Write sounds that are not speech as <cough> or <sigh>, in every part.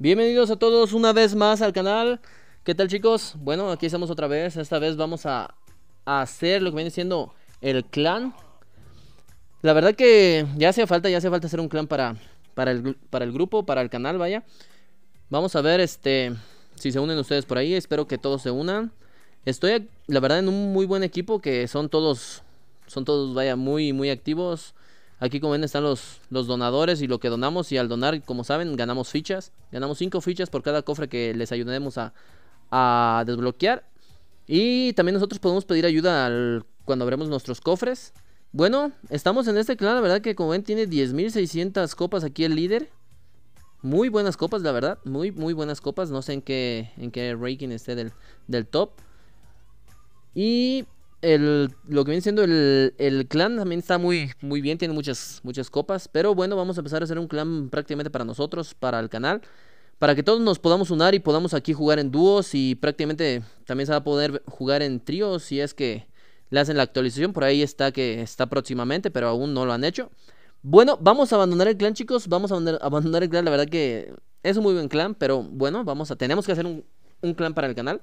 Bienvenidos a todos una vez más al canal. ¿Qué tal chicos? Bueno, aquí estamos otra vez. Esta vez vamos a, hacer lo que viene siendo el clan. La verdad que ya hace falta, ya hace falta hacer un clan para, para, el, grupo, para el canal, vaya. Vamos a ver este si se unen ustedes por ahí. Espero que todos se unan. Estoy, la verdad, en un muy buen equipo que son todos, son todos, vaya, muy, muy activos. Aquí como ven están los, los donadores y lo que donamos. Y al donar, como saben, ganamos fichas. Ganamos 5 fichas por cada cofre que les ayudemos a, a desbloquear. Y también nosotros podemos pedir ayuda al, cuando abremos nuestros cofres. Bueno, estamos en este clan, la verdad que como ven tiene 10.600 copas aquí el líder. Muy buenas copas, la verdad. Muy, muy buenas copas. No sé en qué, en qué ranking esté del, del top. Y el, lo que viene siendo el, el, clan también está muy, muy bien, tiene muchas, muchas copas. Pero bueno, vamos a empezar a hacer un clan prácticamente para nosotros, para el canal. Para que todos nos podamos unar y podamos aquí jugar en dúos. Y prácticamente también se va a poder jugar en tríos si es que le hacen la actualización. Por ahí está que está próximamente, pero aún no lo han hecho. Bueno, vamos a abandonar el clan, chicos. Vamos a abandonar <laughs> el clan. La verdad que es un muy buen clan, pero bueno, vamos a... Tenemos que hacer un, un clan para el canal.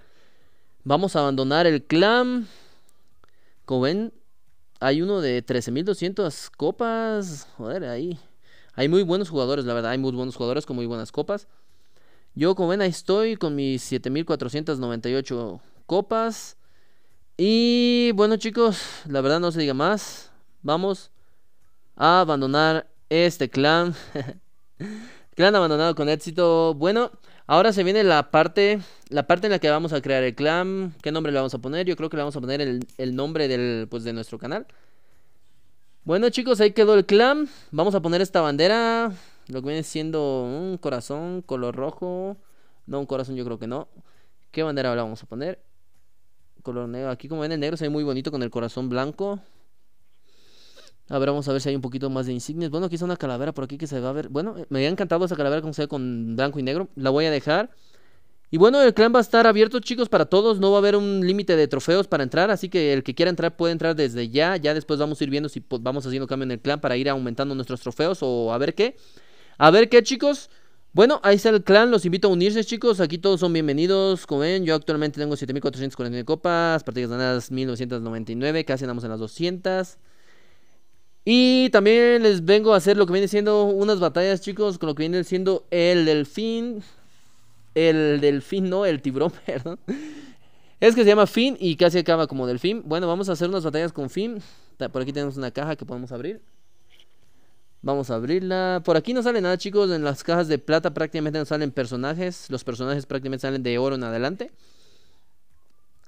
Vamos a abandonar el clan. Como ven, hay uno de 13.200 copas. Joder, ahí. Hay muy buenos jugadores, la verdad. Hay muy buenos jugadores con muy buenas copas. Yo, como ven, ahí estoy con mis 7.498 copas. Y bueno, chicos, la verdad no se diga más. Vamos a abandonar este clan. <laughs> clan abandonado con éxito. Bueno. Ahora se viene la parte, la parte en la que vamos a crear el clan. ¿Qué nombre le vamos a poner? Yo creo que le vamos a poner el, nombre del, pues, de nuestro canal. Bueno chicos, ahí quedó el clan. Vamos a poner esta bandera. Lo que viene siendo un corazón, color rojo. No, un corazón yo creo que no. ¿Qué bandera le vamos a poner? Color negro. Aquí como ven el negro se ve muy bonito con el corazón blanco. A ver, vamos a ver si hay un poquito más de insignias. Bueno, aquí está una calavera por aquí que se va a ver. Bueno, eh, me había encantado esa calavera como se con blanco y negro. La voy a dejar. Y bueno, el clan va a estar abierto, chicos, para todos. No va a haber un límite de trofeos para entrar. Así que el que quiera entrar puede entrar desde ya. Ya después vamos a ir viendo si vamos haciendo cambio en el clan para ir aumentando nuestros trofeos o a ver qué. A ver qué, chicos. Bueno, ahí está el clan, los invito a unirse chicos, aquí todos son bienvenidos, como ven, yo actualmente tengo 7.449 copas, partidas ganadas 1.999, casi andamos en las 200, y también les vengo a hacer lo que viene siendo unas batallas, chicos, con lo que viene siendo el delfín. El delfín, no, el tiburón, <laughs> perdón. Es que se llama Fin y casi acaba como delfín. Bueno, vamos a hacer unas batallas con Fin. Por aquí tenemos una caja que podemos abrir. Vamos a abrirla. Por aquí no sale nada, chicos. En las cajas de plata prácticamente no salen personajes. Los personajes prácticamente salen de oro en adelante.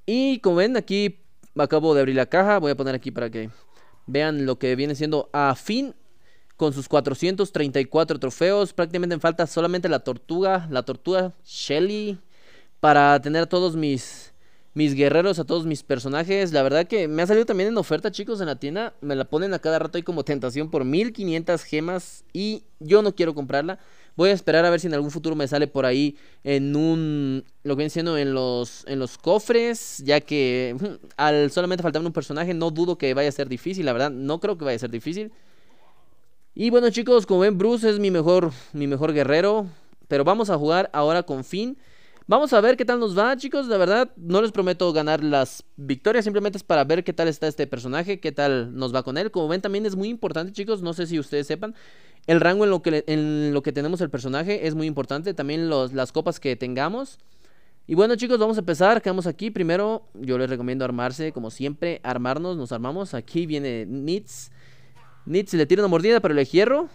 Y como ven, aquí acabo de abrir la caja. Voy a poner aquí para que Vean lo que viene siendo a fin con sus 434 trofeos. Prácticamente en falta solamente la tortuga, la tortuga Shelly. Para tener a todos mis, mis guerreros, a todos mis personajes. La verdad que me ha salido también en oferta, chicos, en la tienda. Me la ponen a cada rato y como tentación por 1500 gemas. Y yo no quiero comprarla. Voy a esperar a ver si en algún futuro me sale por ahí en un. Lo que viene siendo en los, en los cofres, ya que <laughs> al solamente faltarme un personaje, no dudo que vaya a ser difícil, la verdad, no creo que vaya a ser difícil. Y bueno, chicos, como ven, Bruce es mi mejor, mi mejor guerrero. Pero vamos a jugar ahora con Finn. Vamos a ver qué tal nos va, chicos. La verdad, no les prometo ganar las victorias. Simplemente es para ver qué tal está este personaje, qué tal nos va con él. Como ven, también es muy importante, chicos. No sé si ustedes sepan. El rango en lo que, en lo que tenemos el personaje es muy importante. También los, las copas que tengamos. Y bueno chicos, vamos a empezar, quedamos aquí. Primero, yo les recomiendo armarse, como siempre, armarnos, nos armamos. Aquí viene Nitz. Nitz le tira una mordida, pero le hierro.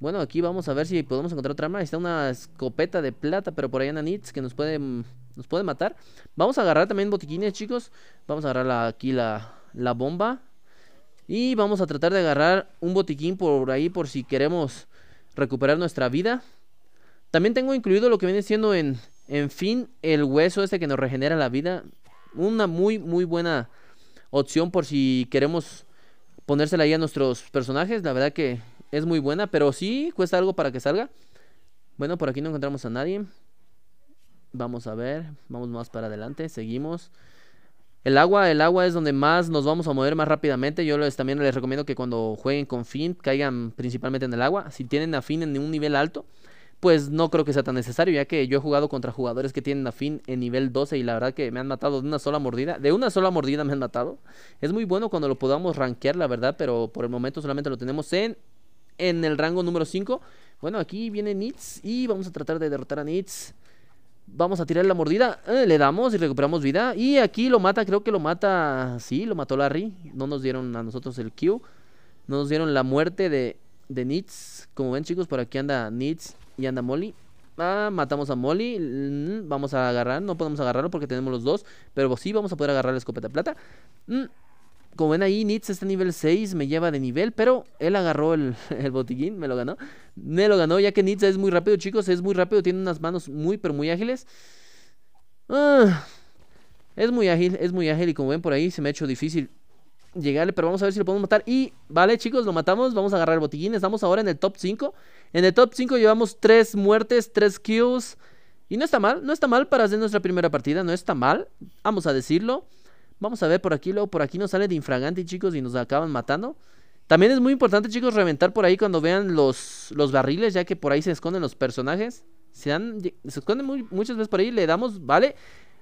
Bueno, aquí vamos a ver si podemos encontrar otra arma. Está una escopeta de plata, pero por ahí anda Nitz que nos puede, mm, nos puede matar. Vamos a agarrar también botiquines, chicos. Vamos a agarrar aquí la, la bomba. Y vamos a tratar de agarrar un botiquín por ahí por si queremos recuperar nuestra vida. También tengo incluido lo que viene siendo en, en fin el hueso ese que nos regenera la vida. Una muy, muy buena opción por si queremos ponérsela ahí a nuestros personajes. La verdad que es muy buena, pero sí cuesta algo para que salga. Bueno, por aquí no encontramos a nadie. Vamos a ver, vamos más para adelante, seguimos. El agua, el agua es donde más nos vamos a mover más rápidamente. Yo les, también les recomiendo que cuando jueguen con Fin caigan principalmente en el agua. Si tienen a en un nivel alto, pues no creo que sea tan necesario, ya que yo he jugado contra jugadores que tienen a en nivel 12 y la verdad que me han matado de una sola mordida. De una sola mordida me han matado. Es muy bueno cuando lo podamos rankear, la verdad, pero por el momento solamente lo tenemos en, en el rango número 5. Bueno, aquí viene Nitz y vamos a tratar de derrotar a Nitz. Vamos a tirar la mordida. Eh, le damos y recuperamos vida. Y aquí lo mata, creo que lo mata. Sí, lo mató Larry. No nos dieron a nosotros el Q. No nos dieron la muerte de, de Nitz. Como ven, chicos, por aquí anda Nitz y anda Molly. Ah, matamos a Molly. Mm, vamos a agarrar. No podemos agarrarlo porque tenemos los dos. Pero sí, vamos a poder agarrar la escopeta plata. Mm, como ven ahí, Nitz está nivel 6, me lleva de nivel, pero él agarró el, <laughs> botiguín me lo ganó. Me lo ganó, ya que Nitz es muy rápido, chicos, es muy rápido, tiene unas manos muy, pero muy ágiles. Ah, es muy ágil, es muy ágil y como ven por ahí se me ha hecho difícil llegarle, pero vamos a ver si lo podemos matar. Y, vale, chicos, lo matamos, vamos a agarrar el botiquín, estamos ahora en el top 5. En el top 5 llevamos 3 muertes, 3 kills. Y no está mal, no está mal para hacer nuestra primera partida, no está mal, vamos a decirlo. Vamos a ver por aquí, luego por aquí nos sale de infragante, chicos, y nos acaban matando. También es muy importante, chicos, reventar por ahí cuando vean los, los barriles, ya que por ahí se esconden los personajes. Se, se esconden muchas veces por ahí, le damos, vale.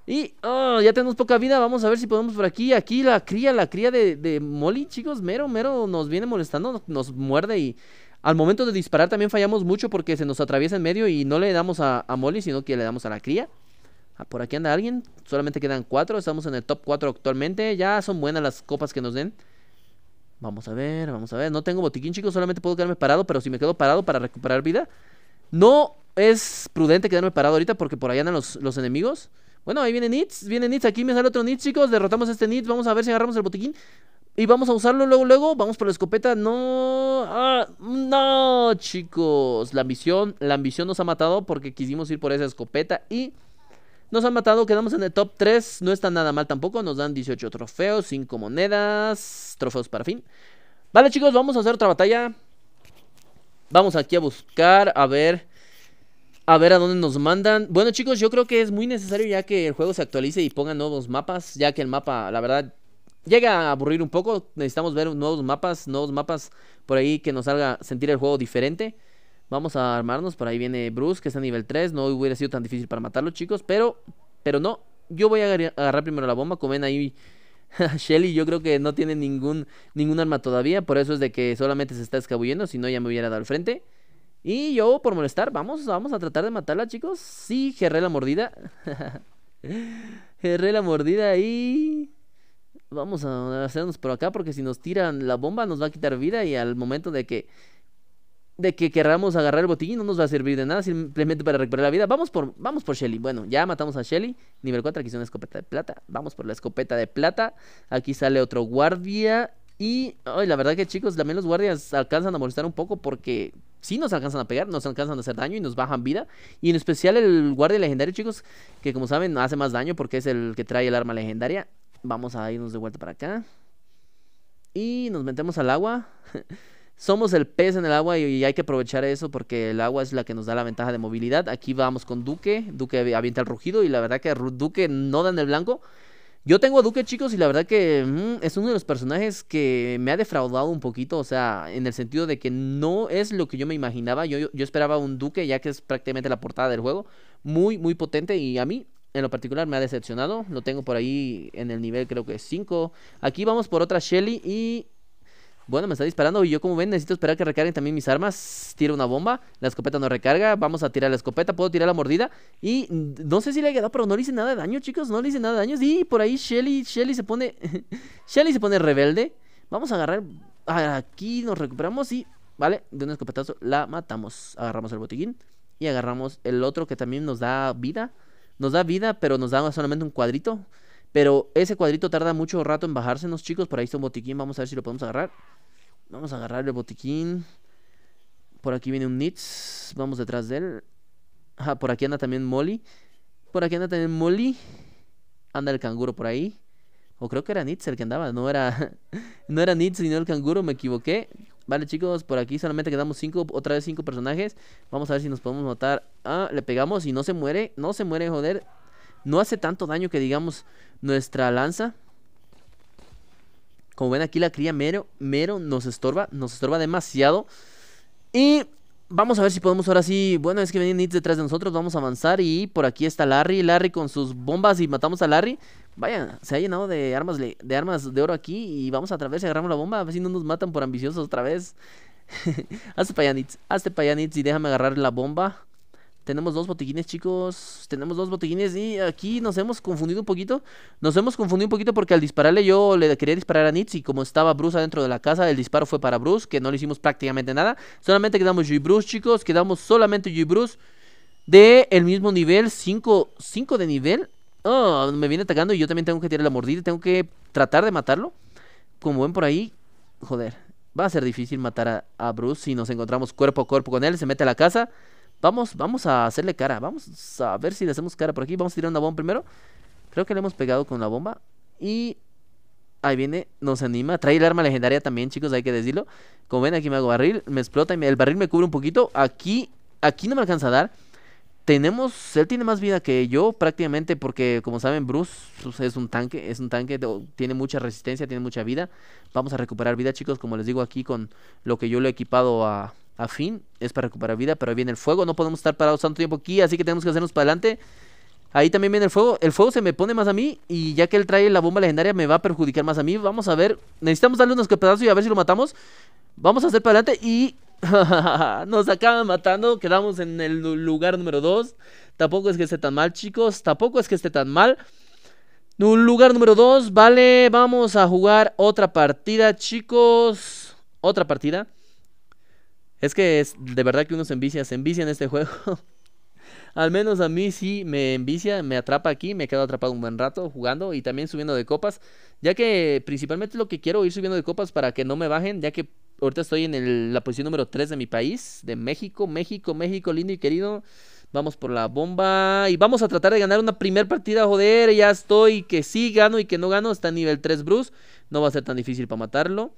Y oh, ya tenemos poca vida, vamos a ver si podemos por aquí. Aquí la cría, la cría de, de Molly, chicos, mero, mero nos viene molestando, nos, muerde y... Al momento de disparar también fallamos mucho porque se nos atraviesa en medio y no le damos a, a Molly, sino que le damos a la cría. Ah, por aquí anda alguien. Solamente quedan cuatro. Estamos en el top 4 actualmente. Ya son buenas las copas que nos den. Vamos a ver, vamos a ver. No tengo botiquín, chicos. Solamente puedo quedarme parado. Pero si me quedo parado para recuperar vida. No es prudente quedarme parado ahorita porque por ahí andan los, enemigos. Bueno, ahí viene Nitz. Viene Nitz. Aquí me sale otro Nitz, chicos. Derrotamos a este Nitz. Vamos a ver si agarramos el botiquín. Y vamos a usarlo luego, luego. Vamos por la escopeta. No. Ah, no, chicos. La ambición, la ambición nos ha matado porque quisimos ir por esa escopeta y nos han matado, quedamos en el top 3. No está nada mal tampoco. Nos dan 18 trofeos, 5 monedas, trofeos para fin. Vale, chicos, vamos a hacer otra batalla. Vamos aquí a buscar, a ver. A ver a dónde nos mandan. Bueno, chicos, yo creo que es muy necesario ya que el juego se actualice y ponga nuevos mapas. Ya que el mapa, la verdad, llega a aburrir un poco. Necesitamos ver nuevos mapas, nuevos mapas por ahí que nos haga sentir el juego diferente. Vamos a armarnos. Por ahí viene Bruce, que está a nivel 3. No hubiera sido tan difícil para matarlo, chicos. Pero, pero no. Yo voy a agarrar primero la bomba. comen ven ahí, <laughs> Shelly yo creo que no tiene ningún, ningún arma todavía. Por eso es de que solamente se está escabullendo. Si no, ya me hubiera dado al frente. Y yo, por molestar, vamos, vamos a tratar de matarla, chicos. Sí, gerré la mordida. <laughs> gerré la mordida ahí Vamos a hacernos por acá porque si nos tiran la bomba nos va a quitar vida y al momento de que de que querramos agarrar el botín no nos va a servir de nada, simplemente para recuperar la vida. Vamos por, vamos por Shelly. Bueno, ya matamos a Shelly. Nivel 4, aquí es una escopeta de plata. Vamos por la escopeta de plata. Aquí sale otro guardia. Y ay, la verdad que chicos, también los guardias alcanzan a molestar un poco porque sí nos alcanzan a pegar, nos alcanzan a hacer daño y nos bajan vida. Y en especial el guardia legendario, chicos, que como saben hace más daño porque es el que trae el arma legendaria. Vamos a irnos de vuelta para acá. Y nos metemos al agua. <laughs> somos el pez en el agua y, hay que aprovechar eso porque el agua es la que nos da la ventaja de movilidad. Aquí vamos con Duque. Duque avienta el rugido y la verdad que Duque no da en el blanco. Yo tengo a Duque, chicos, y la verdad que mm, es uno de los personajes que me ha defraudado un poquito. O sea, en el sentido de que no es lo que yo me imaginaba. Yo, yo, esperaba un Duque, ya que es prácticamente la portada del juego. Muy, muy potente y a mí en lo particular me ha decepcionado. Lo tengo por ahí en el nivel creo que es 5. Aquí vamos por otra Shelly y bueno, me está disparando y yo como ven necesito esperar que recarguen también mis armas Tiro una bomba, la escopeta no recarga Vamos a tirar la escopeta, puedo tirar la mordida Y no sé si le ha quedado, pero no le hice nada de daño Chicos, no le hice nada de daño, sí, por ahí Shelly Shelly se pone, <laughs> Shelly se pone rebelde Vamos a agarrar, aquí nos recuperamos y Vale, de un escopetazo la matamos Agarramos el botiquín y agarramos el otro que también nos da vida Nos da vida, pero nos da solamente un cuadrito pero ese cuadrito tarda mucho rato en bajársenos, chicos. Por ahí está un botiquín. Vamos a ver si lo podemos agarrar. Vamos a agarrar el botiquín. Por aquí viene un Nitz. Vamos detrás de él. Ajá, ah, por aquí anda también Molly. Por aquí anda también Molly. Anda el canguro por ahí. O creo que era Nitz el que andaba. No era, <laughs> no era Nitz, sino el canguro. Me equivoqué. Vale, chicos, por aquí solamente quedamos cinco, otra vez cinco personajes. Vamos a ver si nos podemos matar. Ah, le pegamos y no se muere. No se muere, joder. No hace tanto daño que digamos nuestra lanza. Como ven aquí la cría mero, mero nos estorba, nos estorba demasiado. Y vamos a ver si podemos ahora sí. Bueno, es que venían Nits detrás de nosotros. Vamos a avanzar. Y por aquí está Larry. Larry con sus bombas. Y matamos a Larry. Vaya, se ha llenado de armas de, armas de oro aquí. Y vamos a través. Agarramos la bomba. A ver si no nos matan por ambiciosos otra vez. <laughs> hazte para allá, Nitz. Hazte para allá, Y déjame agarrar la bomba. Tenemos dos botiquines, chicos. Tenemos dos botiquines y aquí nos hemos confundido un poquito. Nos hemos confundido un poquito porque al dispararle yo le quería disparar a Nitz y como estaba Bruce adentro de la casa, el disparo fue para Bruce, que no le hicimos prácticamente nada. Solamente quedamos yo y Bruce, chicos. Quedamos solamente yo y Bruce de el mismo nivel, 5 de nivel. Oh, me viene atacando y yo también tengo que tirar la mordida. Tengo que tratar de matarlo. Como ven por ahí, joder, va a ser difícil matar a Bruce si nos encontramos cuerpo a cuerpo con él. Se mete a la casa. Vamos, vamos a hacerle cara. Vamos a ver si le hacemos cara por aquí. Vamos a tirar una bomba primero. Creo que le hemos pegado con la bomba. Y ahí viene, nos anima. Trae el arma legendaria también, chicos, hay que decirlo. Como ven, aquí me hago barril. Me explota el barril me cubre un poquito. Aquí, aquí no me alcanza a dar. Tenemos, él tiene más vida que yo prácticamente porque como saben Bruce pues, es un tanque, es un tanque, tiene mucha resistencia, tiene mucha vida. Vamos a recuperar vida chicos, como les digo aquí con lo que yo le he equipado a, a fin, es para recuperar vida, pero ahí viene el fuego. No podemos estar parados tanto tiempo aquí, así que tenemos que hacernos para adelante. Ahí también viene el fuego. El fuego se me pone más a mí. Y ya que él trae la bomba legendaria, me va a perjudicar más a mí. Vamos a ver. Necesitamos darle unos pedazos y a ver si lo matamos. Vamos a hacer para adelante y. <laughs> Nos acaban matando. Quedamos en el lugar número 2. Tampoco es que esté tan mal, chicos. Tampoco es que esté tan mal. Lugar número 2. Vale, vamos a jugar otra partida, chicos. Otra partida. Es que es de verdad que uno se envicia, se envicia en este juego. <laughs> Al menos a mí sí me envicia, me atrapa aquí, me quedo atrapado un buen rato jugando y también subiendo de copas, ya que principalmente lo que quiero ir subiendo de copas para que no me bajen, ya que ahorita estoy en la posición número 3 de mi país, de México, México, México, lindo y querido. Vamos por la bomba y vamos a tratar de ganar una primera partida, joder, ya estoy, que sí gano y que no gano, está en nivel 3 Bruce, no va a ser tan difícil para matarlo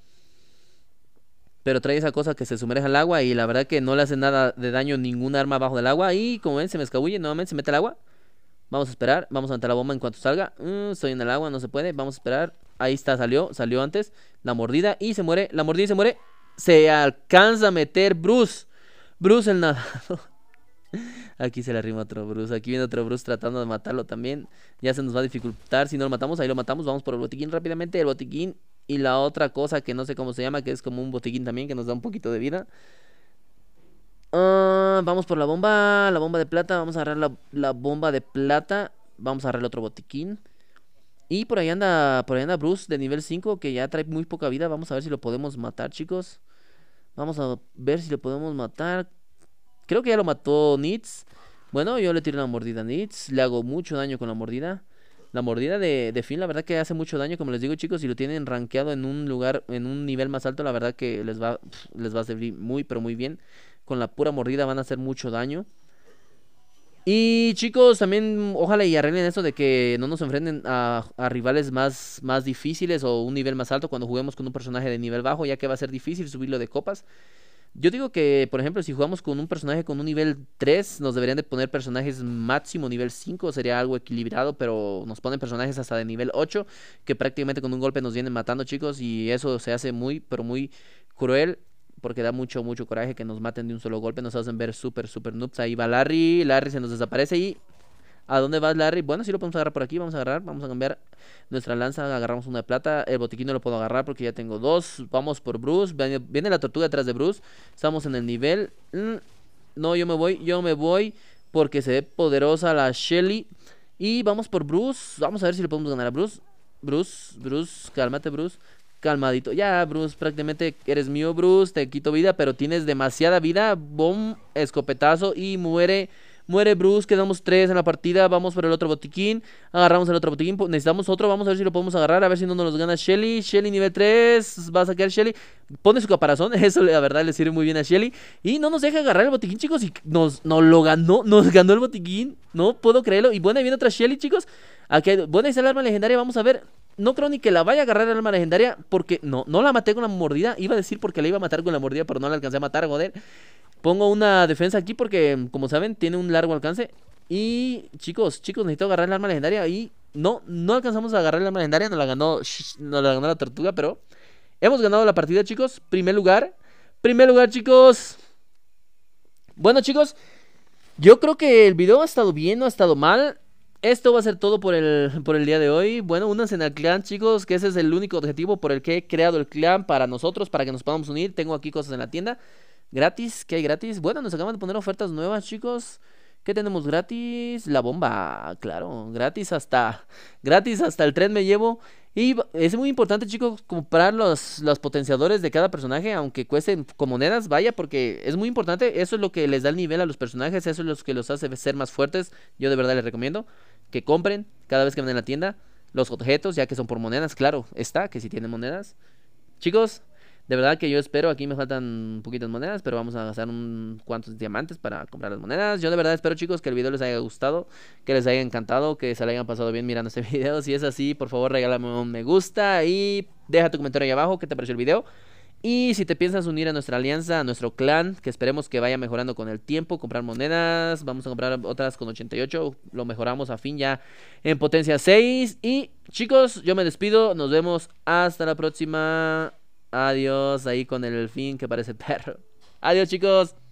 pero trae esa cosa que se sumerge al agua y la verdad que no le hace nada de daño ningún arma bajo del agua y como ven se me escabulle, nuevamente se mete al agua. Vamos a esperar, vamos a meter la bomba en cuanto salga. Mm, estoy en el agua, no se puede, vamos a esperar. Ahí está, salió, salió antes la mordida y se muere, la mordida y se muere. Se alcanza a meter Bruce. Bruce el nadador. <laughs> Aquí se le arrima otro Bruce. Aquí viene otro Bruce tratando de matarlo también. Ya se nos va a dificultar. Si no lo matamos, ahí lo matamos. Vamos por el botiquín rápidamente. El botiquín y la otra cosa que no sé cómo se llama, que es como un botiquín también que nos da un poquito de vida. Ah, vamos por la bomba, la bomba de plata, vamos a agarrar la, bomba de plata, vamos a agarrar el otro botiquín. Y por ahí anda, por ahí anda Bruce de nivel 5 que ya trae muy poca vida, vamos a ver si lo podemos matar, chicos. Vamos a ver si lo podemos matar. Creo que ya lo mató Nitz. Bueno, yo le tiro la mordida a Nitz, le hago mucho daño con la mordida. La mordida de, de Finn, la verdad que hace mucho daño, como les digo chicos, si lo tienen rankeado en un lugar, en un nivel más alto, la verdad que les va, les va a servir muy, pero muy bien. Con la pura mordida van a hacer mucho daño. Y chicos, también ojalá y arreglen eso de que no nos enfrenten a, a, rivales más, más difíciles o un nivel más alto cuando juguemos con un personaje de nivel bajo, ya que va a ser difícil subirlo de copas. Yo digo que, por ejemplo, si jugamos con un personaje con un nivel 3, nos deberían de poner personajes máximo nivel 5, sería algo equilibrado, pero nos ponen personajes hasta de nivel 8, que prácticamente con un golpe nos vienen matando, chicos, y eso se hace muy, pero muy cruel porque da mucho, mucho coraje que nos maten de un solo golpe, nos hacen ver súper, súper noobs. Ahí va Larry, Larry se nos desaparece y ¿A dónde vas, Larry? Bueno, si lo podemos agarrar por aquí. Vamos a agarrar, vamos a cambiar nuestra lanza. Agarramos una plata. El botiquín no lo puedo agarrar porque ya tengo dos. Vamos por Bruce. Viene, la tortuga detrás de Bruce. Estamos en el nivel. Mm, no, yo me voy, yo me voy porque se ve poderosa la Shelly. Y vamos por Bruce. Vamos a ver si le podemos ganar a Bruce. Bruce, Bruce, cálmate, Bruce. Calmadito. Ya, Bruce, prácticamente eres mío, Bruce. Te quito vida, pero tienes demasiada vida. Boom, escopetazo y muere. Muere Bruce, quedamos tres en la partida. Vamos por el otro botiquín. Agarramos el otro botiquín. Necesitamos otro. Vamos a ver si lo podemos agarrar. A ver si no nos gana Shelly. Shelly nivel 3. Va a sacar Shelly. Pone su caparazón. <laughs> Eso la verdad le sirve muy bien a Shelly. Y no nos deja agarrar el botiquín, chicos. Y nos, lo ganó. Nos ganó el botiquín. No puedo creerlo. Y bueno, viene otra Shelly, chicos. Aquí hay, bueno, el arma legendaria. Vamos a ver. No creo ni que la vaya a agarrar el arma legendaria. Porque no, no la maté con la mordida. Iba a decir porque la iba a matar con la mordida, pero no la alcancé a matar, joder. Pongo una defensa aquí porque, como saben, tiene un largo alcance. Y, chicos, chicos, necesito agarrar el arma legendaria. Y no, no alcanzamos a agarrar el arma legendaria. Nos la ganó, la, ganó la tortuga, pero... Hemos ganado la partida, chicos. Primer lugar. Primer lugar, chicos. Bueno, chicos. Yo creo que el video ha estado bien, no ha estado mal. Esto va a ser todo por el, por el día de hoy. Bueno, únanse en el clan, chicos, que ese es el único objetivo por el que he creado el clan para nosotros, para que nos podamos unir. Tengo aquí cosas en la tienda. Gratis, ¿qué hay gratis? Bueno, nos acaban de poner ofertas nuevas, chicos. ¿Qué tenemos gratis? La bomba, claro, gratis hasta <laughs> gratis hasta el tren me llevo y es muy importante, chicos, comprar los, potenciadores de cada personaje, aunque cuesten con monedas, vaya, porque es muy importante, eso es lo que les da el nivel a los personajes, eso es lo que los hace ser más fuertes. Yo de verdad les recomiendo que compren cada vez que van en la tienda los objetos, ya que son por monedas, claro, está que si tienen monedas. Chicos, de verdad que yo espero, aquí me faltan poquitas monedas, pero vamos a gastar un cuantos diamantes para comprar las monedas. Yo de verdad espero chicos que el video les haya gustado, que les haya encantado, que se le hayan pasado bien mirando este <laughs> video. Si es así, por favor regálame un me gusta y deja tu comentario ahí abajo qué te pareció el video. Y si te piensas unir a nuestra alianza, a nuestro clan, que esperemos que vaya mejorando con el tiempo, comprar monedas, vamos a comprar otras con 88, lo mejoramos a fin ya en potencia 6. Y chicos, yo me despido, nos vemos hasta la próxima. Adiós ahí con el delfín que parece <laughs> perro. Adiós chicos.